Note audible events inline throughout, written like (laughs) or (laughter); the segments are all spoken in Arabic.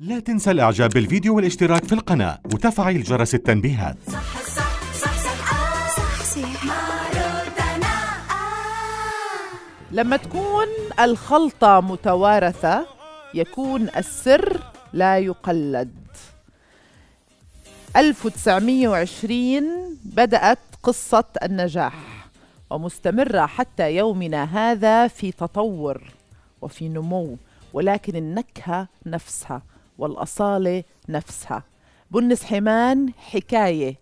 لا تنسى الاعجاب بالفيديو والاشتراك في القناة وتفعيل جرس التنبيهات لما تكون الخلطة متوارثة يكون السر لا يقلد 1920 بدأت قصة النجاح ومستمرة حتى يومنا هذا في تطور وفي نمو ولكن النكهة نفسها والأصالة نفسها بنس حمان حكاية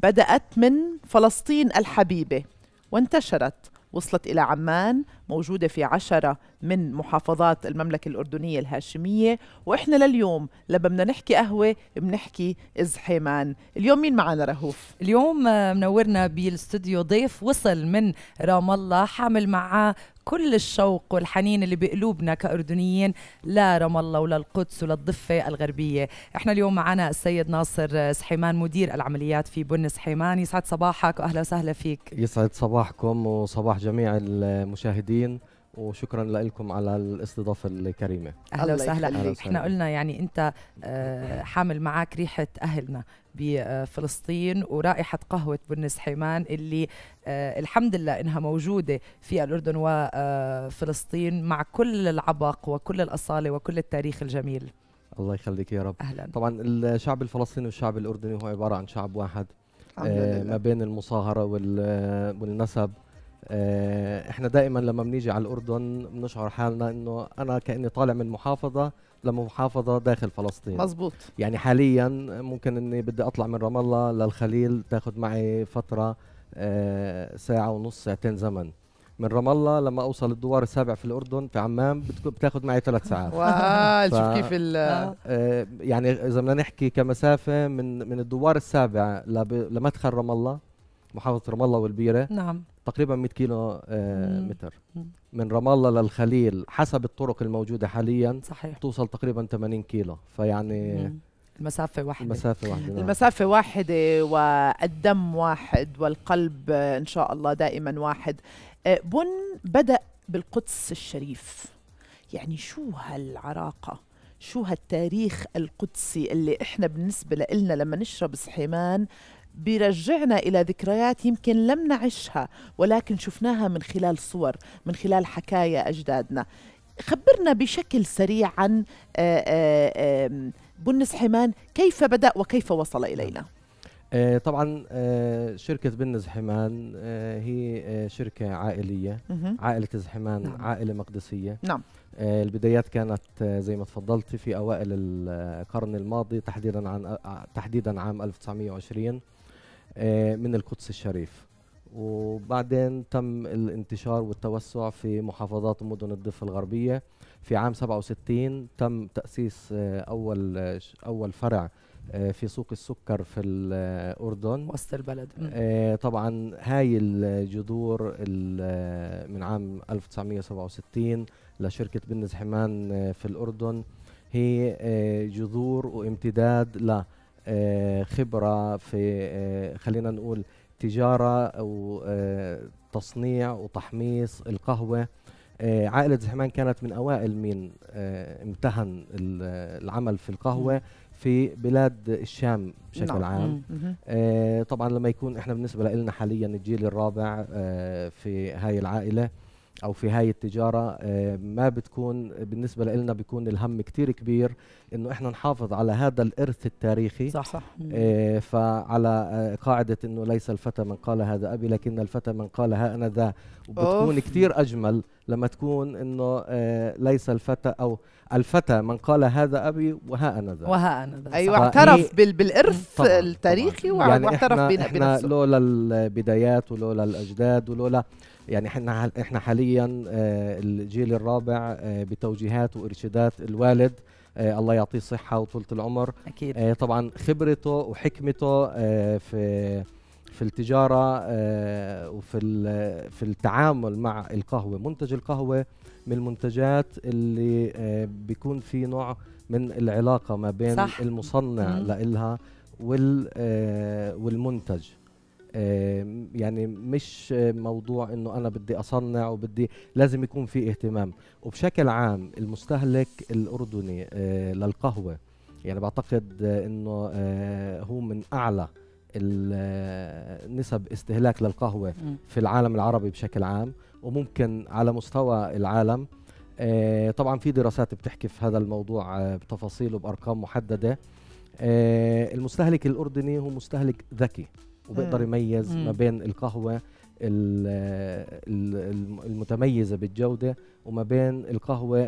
بدأت من فلسطين الحبيبة وانتشرت وصلت إلى عمان موجودة في عشرة من محافظات المملكة الأردنية الهاشمية وإحنا لليوم لما بدنا نحكي قهوة بنحكي زحيمان اليوم مين معنا رهوف؟ اليوم منورنا بالاستوديو ضيف وصل من رام الله حامل معاه كل الشوق والحنين اللي بقلوبنا كأردنيين لرام الله وللقدس وللضفة الغربية احنا اليوم معنا السيد ناصر سحيمان مدير العمليات في بن سحيمان يسعد صباحك وأهلا وسهلا فيك يسعد صباحكم وصباح جميع المشاهدين موجودين وشكرا لكم على الاستضافه الكريمه اهلا وسهلا احنا قلنا يعني انت آه، حامل معك ريحه اهلنا بفلسطين ورائحه قهوه بن حيمان اللي آه، الحمد لله انها موجوده في الاردن وفلسطين مع كل العبق وكل الاصاله وكل التاريخ الجميل الله يخليك يا رب اهلا طبعا الشعب الفلسطيني والشعب الاردني هو عباره عن شعب واحد آه، ما بين المصاهره والنسب آه، احنا دائما لما بنيجي على الاردن بنشعر حالنا انه انا كاني طالع من محافظه لمحافظه داخل فلسطين مزبوط يعني حاليا ممكن اني بدي اطلع من رام الله للخليل تاخذ معي فتره آه، ساعه ونص ساعتين زمن من رام الله لما اوصل الدوار السابع في الاردن في عمان بتاخذ معي ثلاث ساعات (laughs) واو شوف كيف ال اه يعني اذا بدنا نحكي كمسافه من من الدوار السابع لمدخل رام الله محافظه رام الله والبيره نعم تقريبا 100 كيلو آه، متر من رام الله للخليل حسب الطرق الموجوده حاليا صحيح توصل تقريبا 80 كيلو فيعني المسافة واحدة المسافة واحدة نعم. المسافة واحدة والدم واحد والقلب آه، إن شاء الله دائما واحد آه، بن بدأ بالقدس الشريف يعني شو هالعراقة شو هالتاريخ القدسي اللي إحنا بالنسبة لنا لما نشرب صحيمان بيرجعنا إلى ذكريات يمكن لم نعشها ولكن شفناها من خلال صور من خلال حكايا أجدادنا خبرنا بشكل سريع عن آه، آه، بنس حمان كيف بدأ وكيف وصل إلينا آه، طبعا شركة بن حمان هي شركة عائلية عائلة زحمان نعم. عائلة مقدسية نعم البدايات كانت زي ما تفضلتي في أوائل القرن الماضي تحديدا عن تحديدا عام 1920 آه، من القدس الشريف وبعدين تم الانتشار والتوسع في محافظات ومدن الضفة الغربية في عام 67 تم تأسيس آه، أول آه، أول فرع في سوق السكر في الأردن وسط البلد طبعا هاي الجذور من عام 1967 لشركة بن زحمان في الأردن هي جذور وامتداد آه، خبره في آه، خلينا نقول تجاره او آه، تصنيع وتحميص القهوه عائلة زحمان كانت من أوائل من امتهن العمل في القهوة في بلاد الشام بشكل نعم. عام طبعا لما يكون احنا بالنسبة لنا حاليا الجيل الرابع في هاي العائلة او في هاي التجاره آه، ما بتكون بالنسبه لنا بيكون الهم كتير كبير انه احنا نحافظ على هذا الارث التاريخي صح صح آه، فعلى آه، قاعده انه ليس الفتى من قال هذا ابي لكن الفتى من قال ها انا ذا وبتكون كتير اجمل لما تكون انه آه، ليس الفتى او الفتى من قال هذا ابي وها انا ذا وها انا ذا ايوه اعترف بالارث طبعًا التاريخي واعترف يعني واعترف احنا, احنا لولا البدايات ولولا الاجداد ولولا يعني احنا احنا حاليا آه، الجيل الرابع آه، بتوجيهات وارشادات الوالد الله يعطيه الصحة وطولة العمر أكيد. طبعا خبرته وحكمته في في التجاره آه، وفي في التعامل مع القهوه منتج القهوه من المنتجات اللي آه، بيكون في نوع من العلاقه ما بين صح. المصنع لإلها آه، والمنتج يعني مش موضوع انه انا بدي اصنع وبدي لازم يكون في اهتمام وبشكل عام المستهلك الاردني للقهوه يعني بعتقد انه هو من اعلى نسب استهلاك للقهوة في العالم العربي بشكل عام وممكن على مستوى العالم آه، طبعا في دراسات بتحكي في هذا الموضوع آه، بتفاصيل وبأرقام محددة آه، المستهلك الأردني هو مستهلك ذكي وبيقدر يميز ما بين القهوة المتميزه بالجوده وما بين القهوه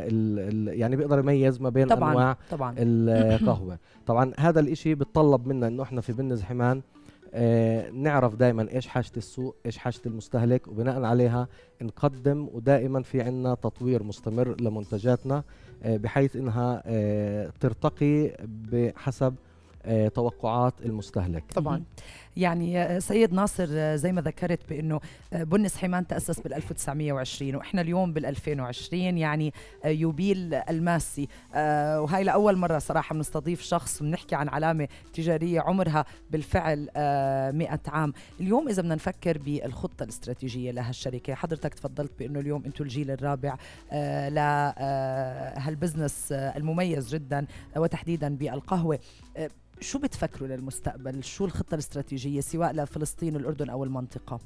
يعني بيقدر يميز ما بين طبعًا انواع طبعًا القهوه طبعا هذا الإشي بتطلب منا انه احنا في بن زحمان آه نعرف دائما ايش حاجه السوق ايش حاجه المستهلك وبناء عليها نقدم ودائما في عنا تطوير مستمر لمنتجاتنا آه بحيث انها آه ترتقي بحسب آه، توقعات المستهلك طبعا يعني آه، سيد ناصر آه، زي ما ذكرت بانه بنس حمان تاسس بال 1920 واحنا اليوم بال 2020 يعني يوبيل الماسي وهي لاول مره صراحه بنستضيف شخص بنحكي عن علامه تجاريه عمرها بالفعل 100 عام اليوم اذا بدنا نفكر بالخطه الاستراتيجيه لهالشركه حضرتك تفضلت بانه اليوم انتم الجيل الرابع لهالبزنس المميز جدا وتحديدا بالقهوه شو بتفكروا للمستقبل شو الخطه الاستراتيجيه سواء لفلسطين الاردن او المنطقه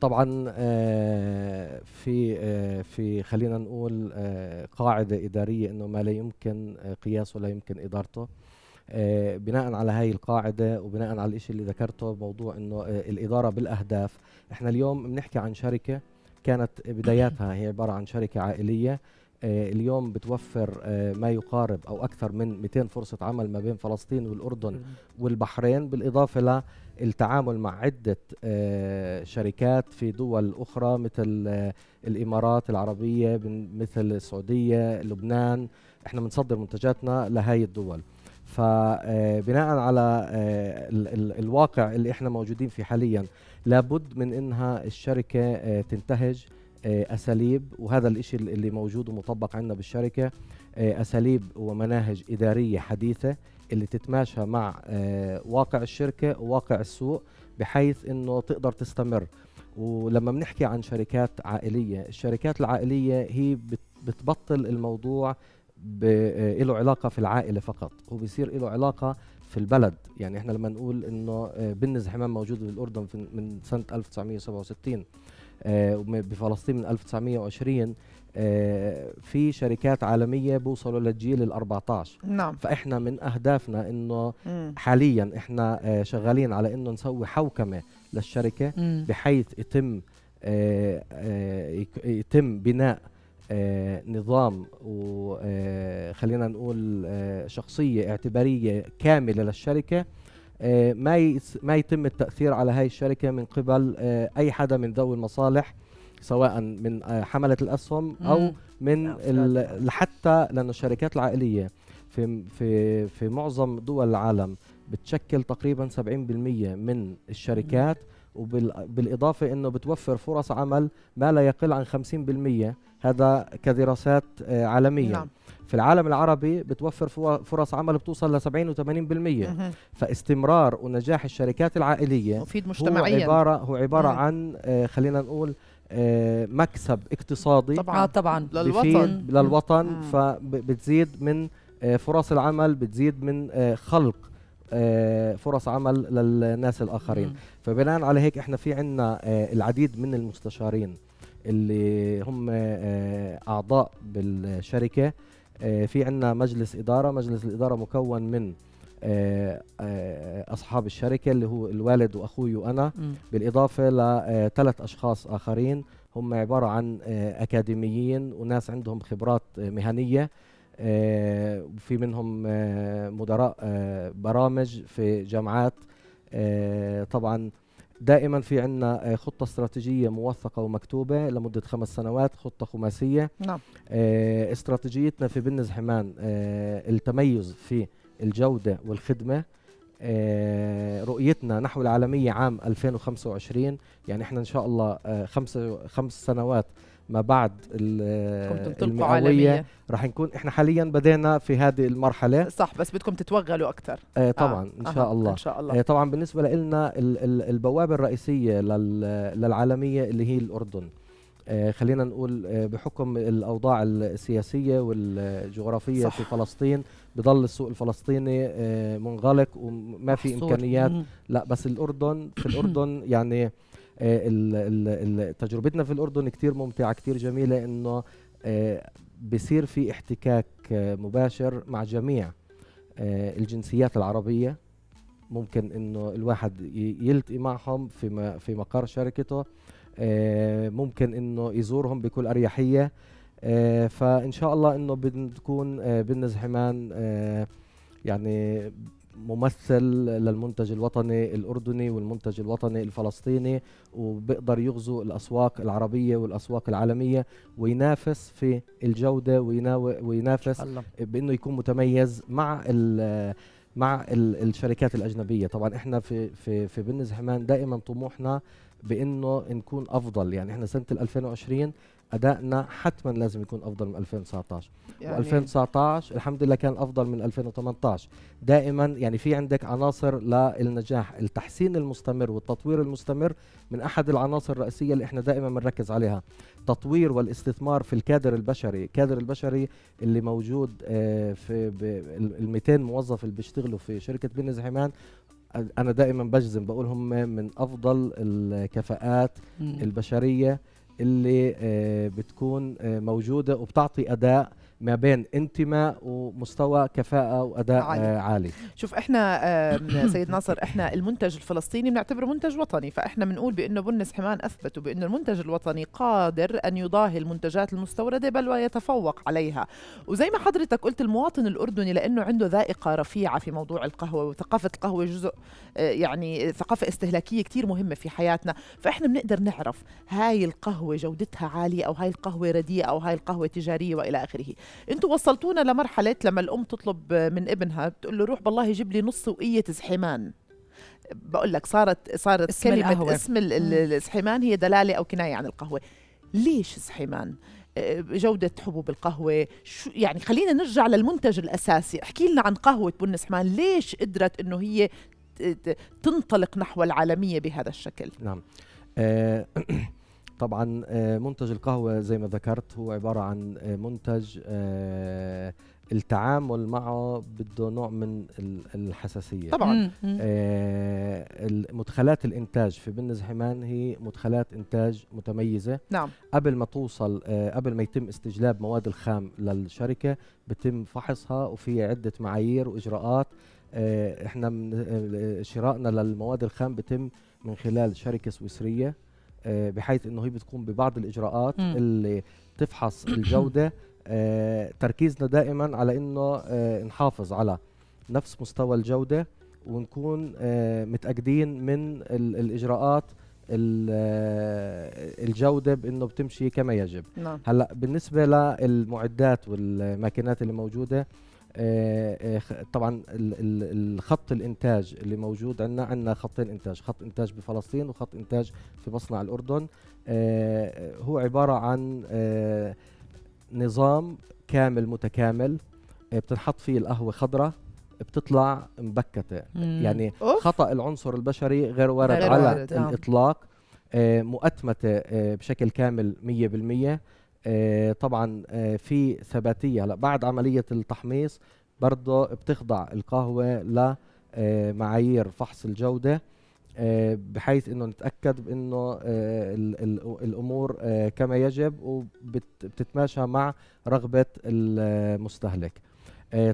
طبعا آه، في آه، في خلينا نقول آه، قاعده اداريه انه ما لا يمكن قياسه لا يمكن ادارته بناء على هاي القاعده وبناء على الشيء اللي ذكرته موضوع انه الاداره بالاهداف احنا اليوم بنحكي عن شركه كانت بداياتها هي عباره عن شركه عائليه آه، اليوم بتوفر آه، ما يقارب او اكثر من 200 فرصه عمل ما بين فلسطين والاردن والبحرين بالاضافه للتعامل مع عده آه، شركات في دول اخرى مثل الامارات العربيه مثل السعوديه لبنان احنا بنصدر منتجاتنا لهي الدول فبناء على الواقع اللي احنا موجودين فيه حاليا لابد من انها الشركه تنتهج آه، اساليب وهذا الإشي اللي موجود ومطبق عندنا بالشركه آه، اساليب ومناهج اداريه حديثه اللي تتماشى مع آه، واقع الشركه وواقع السوق بحيث انه تقدر تستمر ولما بنحكي عن شركات عائليه الشركات العائليه هي بتبطل الموضوع له علاقه في العائله فقط وبيصير له علاقه في البلد يعني احنا لما نقول انه بن زحمان موجود بالاردن من سنه 1967 آه، بفلسطين من 1920 آه، في شركات عالمية بوصلوا للجيل ال 14 نعم فإحنا من أهدافنا إنه حاليا إحنا آه، شغالين على إنه نسوي حوكمة للشركة بحيث يتم يتم بناء نظام وخلينا نقول شخصية اعتبارية كاملة للشركة آه، ما ما يتم التاثير على هاي الشركه من قبل آه، اي حدا من ذوي المصالح سواء من آه، حمله الاسهم او من حتى لانه الشركات العائليه في في في معظم دول العالم بتشكل تقريبا 70% من الشركات مم. وبالإضافة أنه بتوفر فرص عمل ما لا يقل عن 50% هذا كدراسات آه، عالمية نعم. في العالم العربي بتوفر فرص عمل بتوصل ل 70 و 80% فاستمرار ونجاح الشركات العائلية مفيد مجتمعيا هو عبارة, هو عبارة عن آه، خلينا نقول آه، مكسب اقتصادي طبعا طبعا للوطن للوطن فبتزيد من فرص العمل بتزيد من خلق آه، فرص عمل للناس الاخرين فبناء على هيك احنا في عندنا آه، العديد من المستشارين اللي هم آه، اعضاء بالشركه في عندنا مجلس اداره مجلس الاداره مكون من اصحاب الشركه اللي هو الوالد واخوي وانا بالاضافه لثلاث اشخاص اخرين هم عباره عن اكاديميين وناس عندهم خبرات مهنيه آه، وفي منهم آه، مدراء آه، برامج في جامعات طبعا دائما في عندنا خطه استراتيجيه موثقه ومكتوبه لمده خمس سنوات خطه خماسيه نعم استراتيجيتنا في بن زحمان التميز في الجوده والخدمه آه، رؤيتنا نحو العالمية عام 2025 يعني احنا ان شاء الله آه، خمس خمس سنوات ما بعد آه، المئوية رح نكون احنا حاليا بدينا في هذه المرحلة صح بس بدكم تتوغلوا أكثر آه طبعا آه. إن شاء آه. الله, إن شاء الله. آه طبعا بالنسبة لنا البوابة الرئيسية للعالمية اللي هي الأردن آه خلينا نقول بحكم الأوضاع السياسية والجغرافية صح. في فلسطين بضل السوق الفلسطيني آه، منغلق وما في امكانيات لا بس الاردن في الاردن (clears throat) يعني آه، تجربتنا في الاردن كثير ممتعه كثير جميله انه آه، بصير في احتكاك مباشر مع جميع الجنسيات العربيه ممكن انه الواحد يلتقي معهم في في مقر شركته ممكن انه يزورهم بكل اريحيه آه، فان شاء الله انه بنكون آه، بدنا زحمان آه، يعني ممثل للمنتج الوطني الاردني والمنتج الوطني الفلسطيني وبقدر يغزو الاسواق العربيه والاسواق العالميه وينافس في الجوده وينافس بانه يكون متميز مع مع الشركات الاجنبيه طبعا احنا في في في بن زحمان دائما طموحنا بانه نكون افضل يعني احنا سنه 2020 ادائنا حتما لازم يكون افضل من 2019 يعني و2019 الحمد لله كان افضل من 2018 دائما يعني في عندك عناصر للنجاح التحسين المستمر والتطوير المستمر من احد العناصر الرئيسيه اللي احنا دائما بنركز عليها تطوير والاستثمار في الكادر البشري الكادر البشري اللي موجود آه، في ال 200 موظف اللي بيشتغلوا في شركه بن زحمان انا دائما بجزم بقول هم من افضل الكفاءات البشريه اللي آه، بتكون آه، موجوده وبتعطي اداء ما بين انتماء ومستوى كفاءه واداء عالي, آه، عالي. شوف احنا (coughs) سيد ناصر احنا المنتج الفلسطيني بنعتبره منتج وطني فاحنا بنقول بانه بنس حمان اثبتوا بانه المنتج الوطني قادر ان يضاهي المنتجات المستورده بل ويتفوق عليها وزي ما حضرتك قلت المواطن الاردني لانه عنده ذائقه رفيعه في موضوع القهوه وثقافه القهوه جزء آه، يعني ثقافه استهلاكيه كثير مهمه في حياتنا فاحنا بنقدر نعرف هاي القهوه جودتها عاليه او هاي القهوه رديئه او هاي القهوه تجاريه والى اخره انتوا وصلتونا لمرحله لما الام تطلب من ابنها بتقول له روح بالله جيب لي نص وقيه زحمان بقول لك صارت صارت اسم كلمه القهوة. اسم الزحمان هي دلاله او كنايه عن القهوه ليش زحمان آه، جودة حبوب القهوة شو يعني خلينا نرجع للمنتج الأساسي احكي لنا عن قهوة بن سحمان ليش قدرت أنه هي تنطلق نحو العالمية بهذا الشكل نعم آه، (clears throat) طبعا آه، منتج القهوة زي ما ذكرت هو عبارة عن آه، منتج آه، التعامل معه بده نوع من الحساسية طبعا مدخلات الإنتاج في بن زحمان هي مدخلات إنتاج متميزة نعم قبل ما توصل قبل ما يتم استجلاب مواد الخام للشركة بتم فحصها وفي عدة معايير وإجراءات احنا شرائنا للمواد الخام بتم من خلال شركة سويسرية آه، بحيث انه هي بتقوم ببعض الاجراءات م. اللي تفحص (coughs) الجوده آه، تركيزنا دائما على انه آه، نحافظ على نفس مستوى الجوده ونكون متاكدين من الاجراءات الجوده بانه بتمشي كما يجب نعم. هلا بالنسبه للمعدات والماكينات اللي موجوده آه، آه، طبعا الخط الانتاج اللي موجود عندنا عندنا خطين انتاج خط انتاج بفلسطين وخط انتاج في مصنع الاردن آه، هو عباره عن نظام كامل متكامل بتنحط فيه القهوه خضراء بتطلع مبكته يعني خطا العنصر البشري غير وارد على وارد. الاطلاق مؤتمته بشكل كامل 100% آه، طبعا آه، في ثباتيه هلا بعد عمليه التحميص برضه بتخضع القهوه لمعايير آه، فحص الجوده بحيث انه نتاكد بانه الامور كما يجب وبتتماشى مع رغبه المستهلك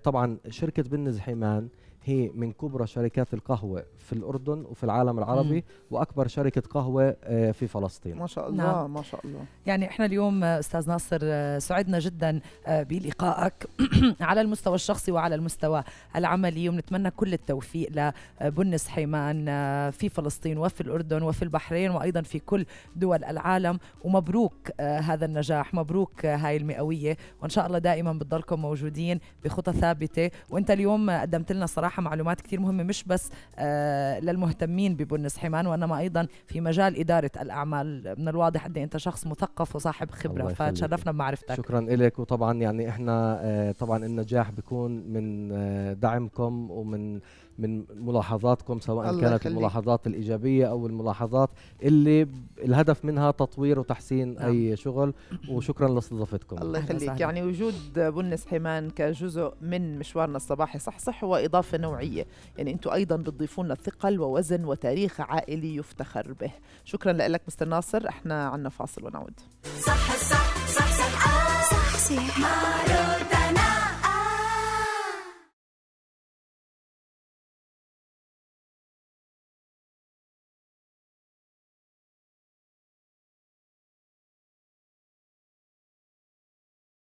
طبعا شركه بن زحيمان هي من كبرى شركات القهوة في الأردن وفي العالم العربي مم. وأكبر شركة قهوة آه، في فلسطين ما شاء نعم. الله نعم. ما شاء الله يعني إحنا اليوم آه، أستاذ ناصر آه، سعدنا جدا بلقائك (clears throat) على المستوى الشخصي وعلى المستوى العملي ونتمنى كل التوفيق لبنس حيمان في فلسطين وفي الأردن وفي البحرين وأيضا في كل دول العالم ومبروك هذا النجاح مبروك هاي المئوية وإن شاء الله دائما بتضلكم موجودين بخطى ثابتة وأنت اليوم قدمت لنا صراحة صراحه معلومات كثير مهمه مش بس آه، للمهتمين ببنس حمان وانما ايضا في مجال اداره الاعمال من الواضح قد إيه انت شخص مثقف وصاحب خبره فتشرفنا بمعرفتك شكرا لك وطبعا يعني احنا آه، طبعا النجاح بيكون من آه، دعمكم ومن من ملاحظاتكم سواء كانت الملاحظات الايجابيه او الملاحظات اللي الهدف منها تطوير وتحسين نعم. اي شغل وشكرا لاستضافتكم الله يخليك يعني وجود بنس حمان كجزء من مشوارنا الصباحي صح صح هو اضافه نوعيه يعني انتم ايضا بتضيفوا لنا ثقل ووزن وتاريخ عائلي يفتخر به شكرا لك مستر ناصر احنا عنا فاصل ونعود صح صح آه، صح صح, صح, صح, صح, صح, صح, صح, صح, صح, صح, صح